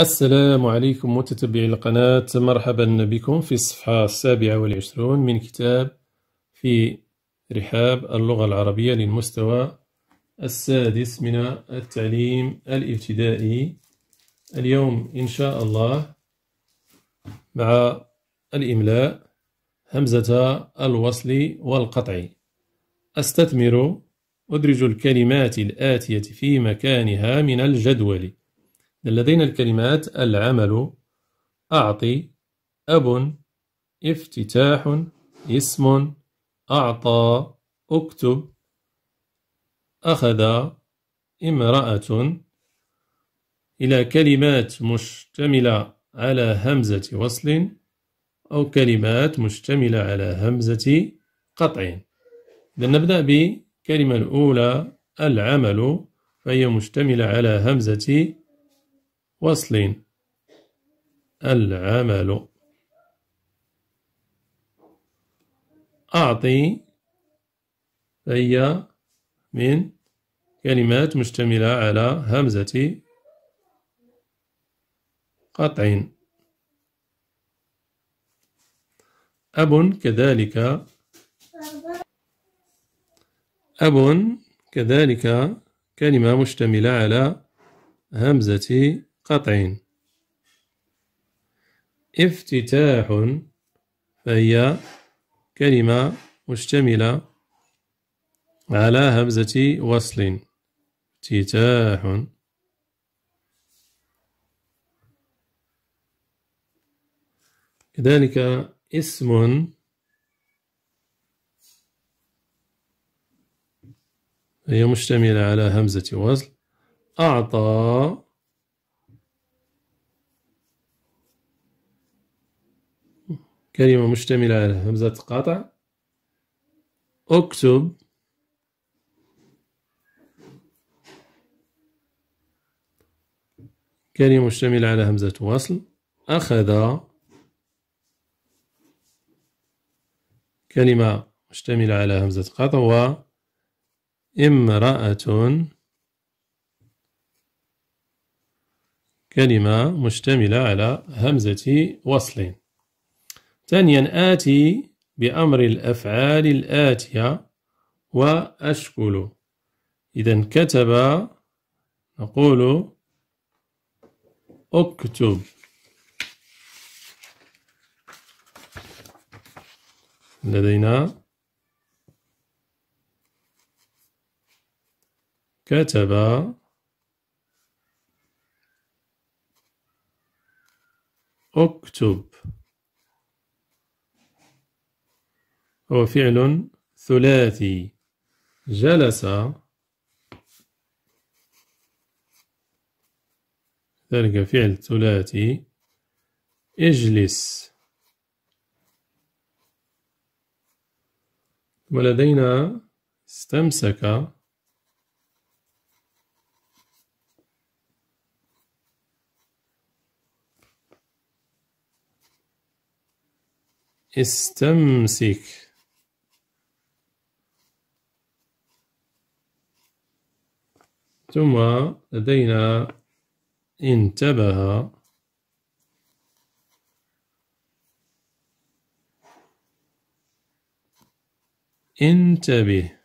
السلام عليكم متتبعي القناة مرحبا بكم في الصفحة السابعة والعشرون من كتاب في رحاب اللغة العربية للمستوى السادس من التعليم الابتدائي اليوم إن شاء الله مع الإملاء همزة الوصل والقطع أستثمر أدرج الكلمات الآتية في مكانها من الجدول لدينا الكلمات العمل أعطي أب افتتاح اسم أعطى أكتب أخذ امرأة إلى كلمات مشتملة على همزة وصل أو كلمات مشتملة على همزة قطع إذا نبدأ بالكلمة الأولى العمل فهي مشتملة على همزة وصلين العمل أعطي هي من كلمات مشتملة على همزة قطع أب كذلك أب كذلك كلمة مشتملة على همزة قطع افتتاح فهي كلمة مشتملة على همزة وصل افتتاح كذلك اسم هي مشتملة على همزة وصل أعطى كلمة مشتملة على همزة قطع اكتب كلمة مشتملة على همزة وصل أخذ كلمة مشتملة على همزة قطع وامرأة كلمة مشتملة على همزة وصل ثانيا آتي بأمر الأفعال الآتية وأشكل إذا كتب نقول اكتب لدينا كتب اكتب هو فعل ثلاثي جلس ذلك فعل ثلاثي اجلس ولدينا استمسك استمسك ثم لدينا انتبه انتبه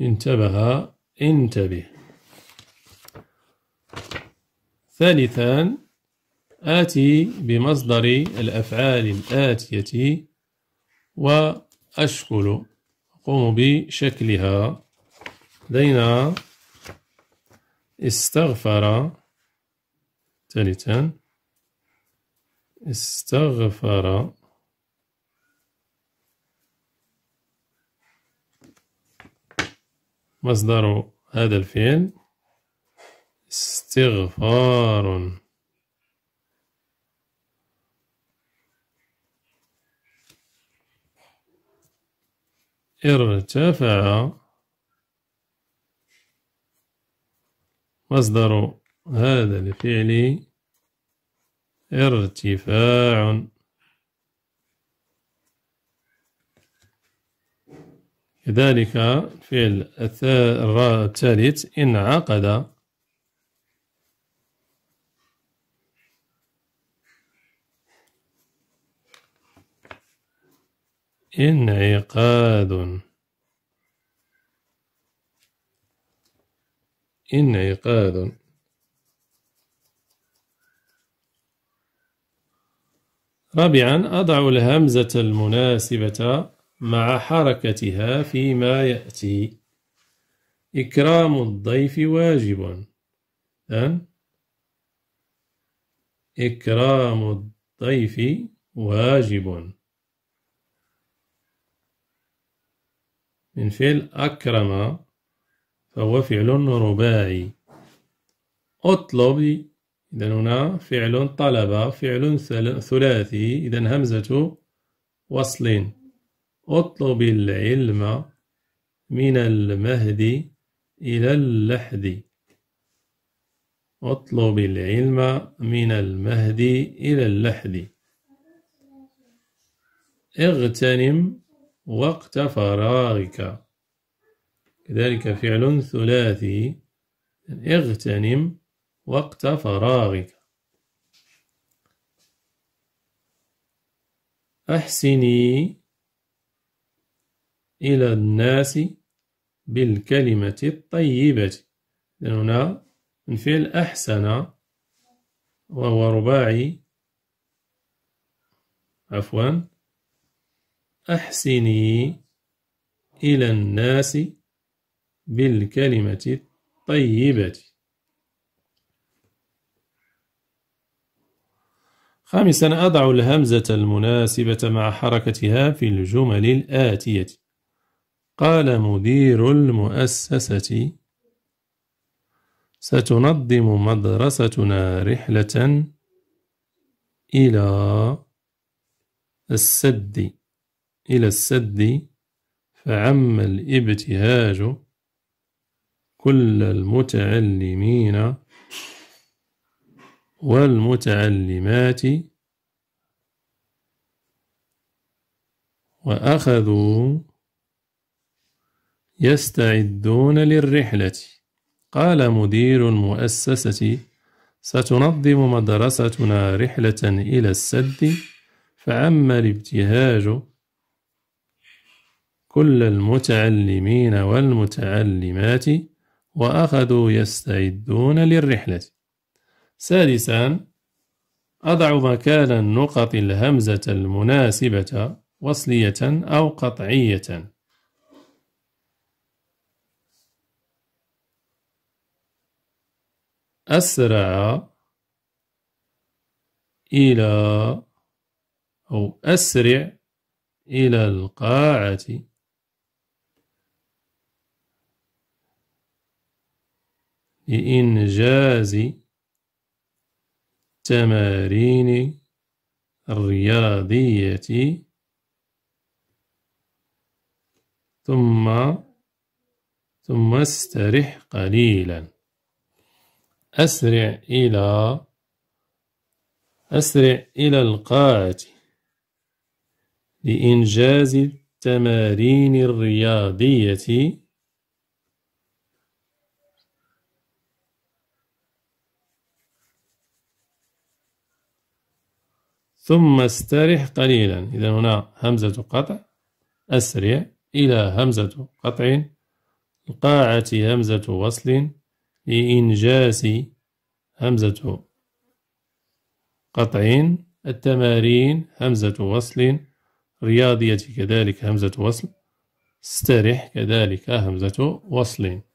انتبه انتبه ثالثا آتي بمصدر الأفعال الآتية وأشكل قوموا بشكلها لدينا استغفر ثالثا استغفر مصدر هذا الفعل استغفار ارتفع مصدر هذا الفعل ارتفاع كذلك الفعل الثالث انعقد انعقاد انعقاد رابعا أضع الهمزة المناسبة مع حركتها فيما يأتي إكرام الضيف واجب أن إكرام الضيف واجب من فعل أكرم فهو فعل رباعي أطلبي إذا هنا فعل طلب فعل ثلاثي إذا همزة وصل أطلب العلم من المهد إلى اللحد أطلب العلم من المهد إلى اللحد اغتنم وقت فراغك كذلك فعل ثلاثي اغتنم وقت فراغك أحسني إلى الناس بالكلمة الطيبة هنا من فعل أحسن وهو رباعي عفوا أحسني إلى الناس بالكلمة الطيبة خامسا أضع الهمزة المناسبة مع حركتها في الجمل الآتية قال مدير المؤسسة ستنظم مدرستنا رحلة إلى السد إلى السد فعم الابتهاج كل المتعلمين والمتعلمات وأخذوا يستعدون للرحلة قال مدير المؤسسة ستنظم مدرستنا رحلة إلى السد فعم الابتهاج كل المتعلمين والمتعلمات وأخذوا يستعدون للرحلة سادسا أضع مكان النقط الهمزة المناسبة وصلية أو قطعية أسرع إلى أو أسرع إلى القاعة لإنجاز التمارين الرياضية ثم ثم استرح قليلا أسرع إلى أسرع إلى القاعة لإنجاز التمارين الرياضية ثم استرح قليلا إذا هنا همزة قطع أسرع إلى همزة قطع القاعة همزة وصل لإنجاز همزة قطع التمارين همزة وصل رياضية كذلك همزة وصل استرح كذلك همزة وصل